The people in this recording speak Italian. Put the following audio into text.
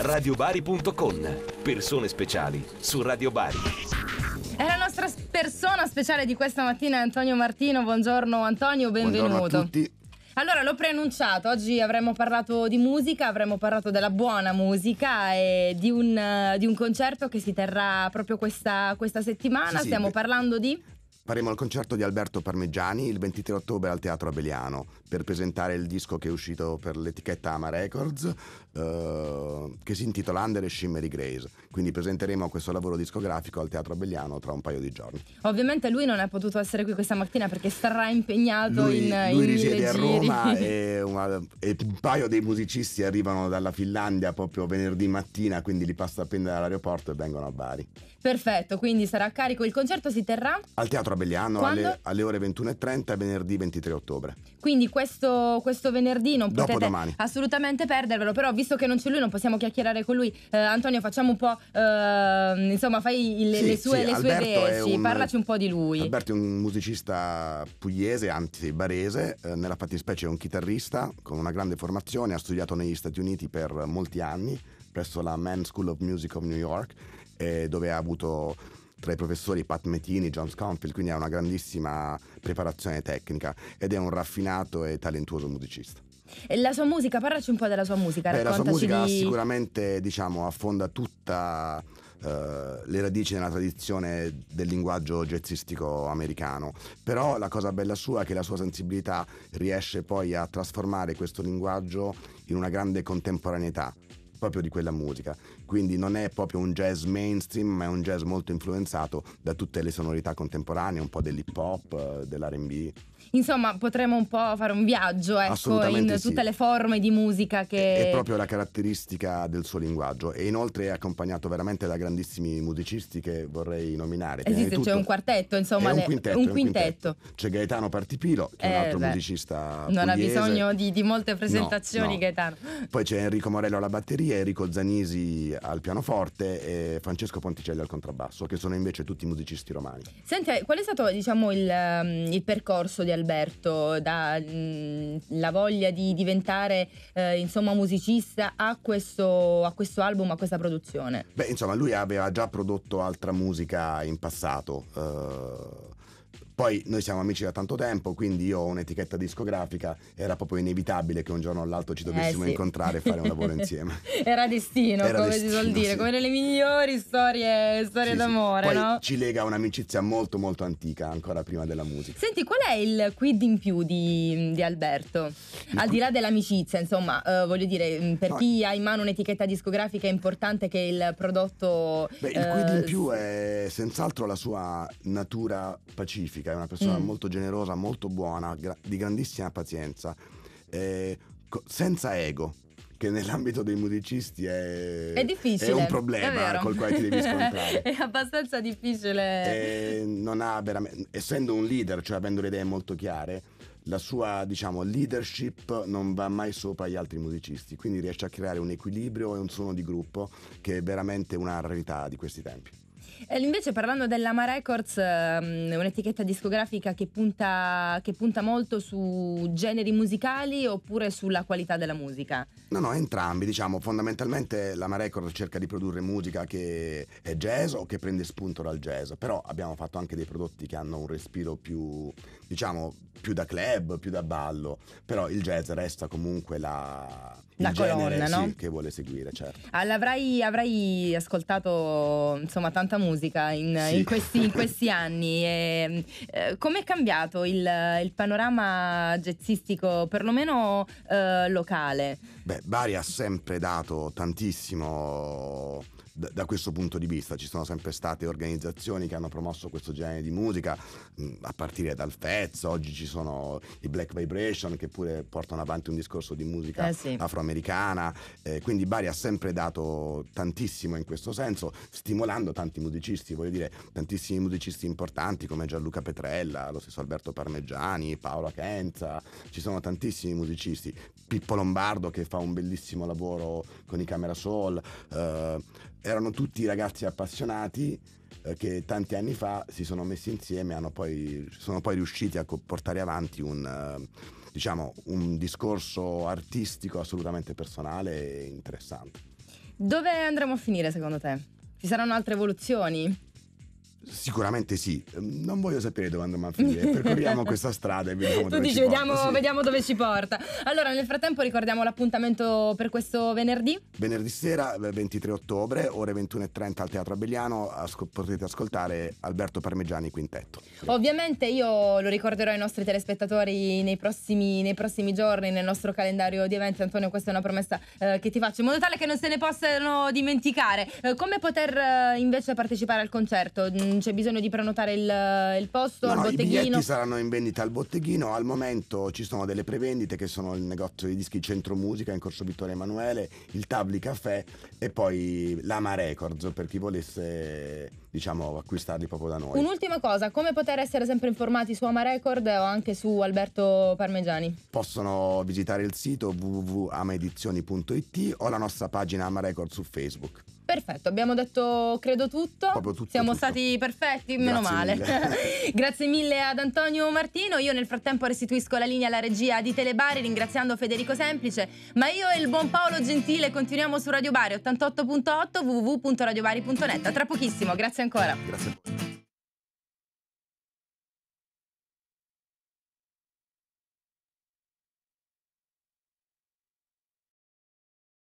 radiobari.com. Persone speciali su Radio Bari. È la nostra persona speciale di questa mattina, Antonio Martino. Buongiorno Antonio, benvenuto. Buongiorno a tutti. Allora, l'ho preannunciato, oggi avremmo parlato di musica, avremmo parlato della buona musica e di un, di un concerto che si terrà proprio questa, questa settimana. Sì, Stiamo sì. parlando di... Faremo il concerto di Alberto Parmigiani il 23 ottobre al Teatro Abeliano per presentare il disco che è uscito per l'etichetta Ama Records eh, che si intitola Under e Shimmery Grace. Quindi presenteremo questo lavoro discografico al Teatro Abeliano tra un paio di giorni. Ovviamente lui non è potuto essere qui questa mattina perché sarà impegnato lui, in Lui in risiede a Roma e, una, e, un paio dei musicisti arrivano dalla Finlandia proprio venerdì mattina, quindi li passa a prendere all'aeroporto e vengono a Bari. Perfetto, quindi sarà a carico il concerto si terrà al Teatro Abeliano Sabelliano alle, alle, ore 21.30 venerdì 23 ottobre. Quindi questo, questo venerdì non potete Dopodomani. assolutamente perdervelo, però visto che non c'è lui non possiamo chiacchierare con lui. Eh, Antonio facciamo un po', eh, insomma fai il, sì, le sue, sì, le sue veci, un, parlaci un po' di lui. Alberto è un musicista pugliese, anzi barese, eh, nella fattispecie è un chitarrista con una grande formazione, ha studiato negli Stati Uniti per molti anni presso la Mann School of Music of New York eh, dove ha avuto tra i professori Pat Metini e John Sconfield, quindi ha una grandissima preparazione tecnica ed è un raffinato e talentuoso musicista. E la sua musica, parlaci un po' della sua musica. Beh, la sua musica di... sicuramente diciamo, affonda tutta Uh, le radici nella tradizione del linguaggio jazzistico americano. Però la cosa bella sua è che la sua sensibilità riesce poi a trasformare questo linguaggio in una grande contemporaneità proprio di quella musica. Quindi non è proprio un jazz mainstream, ma è un jazz molto influenzato da tutte le sonorità contemporanee, un po' dell'hip hop, eh, dell'RB. Insomma, potremmo un po' fare un viaggio ecco, in sì. tutte le forme di musica che. È, è proprio la caratteristica del suo linguaggio. E inoltre è accompagnato veramente da grandissimi musicisti che vorrei nominare. Esiste, eh c'è un quartetto, insomma, le... un, quintetto, un, quintetto. un, quintetto, C'è Gaetano Partipilo, che è un eh, altro beh. musicista. Non pugliese. ha bisogno di, di molte presentazioni, no, no. Gaetano. Poi c'è Enrico Morello alla batteria. Enrico Zanisi al pianoforte e Francesco Ponticelli al contrabbasso, che sono invece tutti musicisti romani. Senti, eh, qual è stato diciamo, il, ehm, il, percorso di Alberto, dalla mm, voglia di diventare eh, insomma, musicista a questo, a questo, album, a questa produzione? Beh, insomma, lui aveva già prodotto altra musica in passato. Eh poi noi siamo amici da tanto tempo, quindi io ho un'etichetta discografica, era proprio inevitabile che un giorno o l'altro ci dovessimo eh sì. incontrare e fare un lavoro insieme. Era destino, era come destino, si suol dire, sì. come nelle migliori storie, storie sì, d'amore, Poi no? Ci lega un'amicizia molto molto antica, ancora prima della musica. Senti, qual è il quid in più di, di Alberto? Al di là dell'amicizia, insomma, eh, voglio dire, mm, per no. chi ha in mano un'etichetta discografica è importante che il prodotto... Beh, il quid eh, in più è senz'altro la sua natura pacifica è una persona mm. molto generosa, molto buona, gra- di grandissima pazienza, eh, co- senza ego, che nell'ambito dei musicisti è, è, difficile, è un problema è col quale ti devi scontrare. è abbastanza difficile. Eh, essendo un leader, cioè avendo le idee molto chiare, la sua diciamo, leadership non va mai sopra gli altri musicisti, quindi riesce a creare un equilibrio e un suono di gruppo che è veramente una rarità di questi tempi invece parlando dell'Ama Records, ehm, un'etichetta discografica che punta, che punta molto su generi musicali oppure sulla qualità della musica? No, no, entrambi, diciamo, fondamentalmente l'Ama Records cerca di produrre musica che è jazz o che prende spunto dal jazz, però abbiamo fatto anche dei prodotti che hanno un respiro più, diciamo, più da club, più da ballo, però il jazz resta comunque la la genere, colonna, no? sì, che vuole seguire, certo. All, ah, avrai, ascoltato insomma tanta musica in, sì. in, questi, in questi, anni. E, eh, com'è cambiato il, il, panorama jazzistico, perlomeno eh, locale? Beh, Bari ha sempre dato tantissimo da, da questo punto di vista. Ci sono sempre state organizzazioni che hanno promosso questo genere di musica, mm, a partire dal Fez, oggi ci sono i Black Vibration che pure portano avanti un discorso di musica eh sì. afroamericana. Eh, quindi Bari ha sempre dato tantissimo in questo senso, stimolando tanti musicisti, voglio dire, tantissimi musicisti importanti come Gianluca Petrella, lo stesso Alberto Parmeggiani, Paola Kenza, ci sono tantissimi musicisti. Pippo Lombardo che fa un bellissimo lavoro con i Camera Soul, eh, erano tutti ragazzi appassionati eh, che tanti anni fa si sono messi insieme e poi, sono poi riusciti a portare avanti un, eh, diciamo, un discorso artistico assolutamente personale e interessante. Dove andremo a finire secondo te? Ci saranno altre evoluzioni? Sicuramente sì, ehm, non voglio sapere dove andremo a finire. Percorriamo questa strada e vediamo tu dove dici, ci vediamo, porta. Sì. vediamo dove ci porta. Allora, nel frattempo ricordiamo l'appuntamento per questo venerdì. Venerdì sera, 23 eh, ottobre, ore 21.30 al Teatro Abelliano, asco- potete ascoltare Alberto Parmegiani Quintetto. Ovviamente io lo ricorderò ai nostri telespettatori nei prossimi, nei prossimi giorni, nel nostro calendario di eventi. Antonio, questa è una promessa eh, che ti faccio, in modo tale che non se ne possano dimenticare. Eh, come poter eh, invece partecipare al concerto? Mm, c'è bisogno di prenotare il, il posto no, al botteghino? I biglietti saranno in vendita al botteghino, al momento ci sono delle prevendite che sono il negozio di dischi Centro Musica in Corso Vittorio Emanuele, il Tabli Caffè e poi l'Ama Records per chi volesse diciamo acquistarli proprio da noi. Un'ultima cosa, come poter essere sempre informati su Ama Record o anche su Alberto Parmegiani? Possono visitare il sito www.amaedizioni.it o la nostra pagina Ama Record su Facebook. Perfetto, abbiamo detto credo tutto. tutto Siamo tutto. stati perfetti, meno Grazie male. Mille. Grazie mille ad Antonio Martino. Io nel frattempo restituisco la linea alla regia di Telebari ringraziando Federico Semplice, ma io e il buon Paolo Gentile continuiamo su Radio Bari 88.8 www.radiobari.net. tra pochissimo, grazie ancora. Grazie.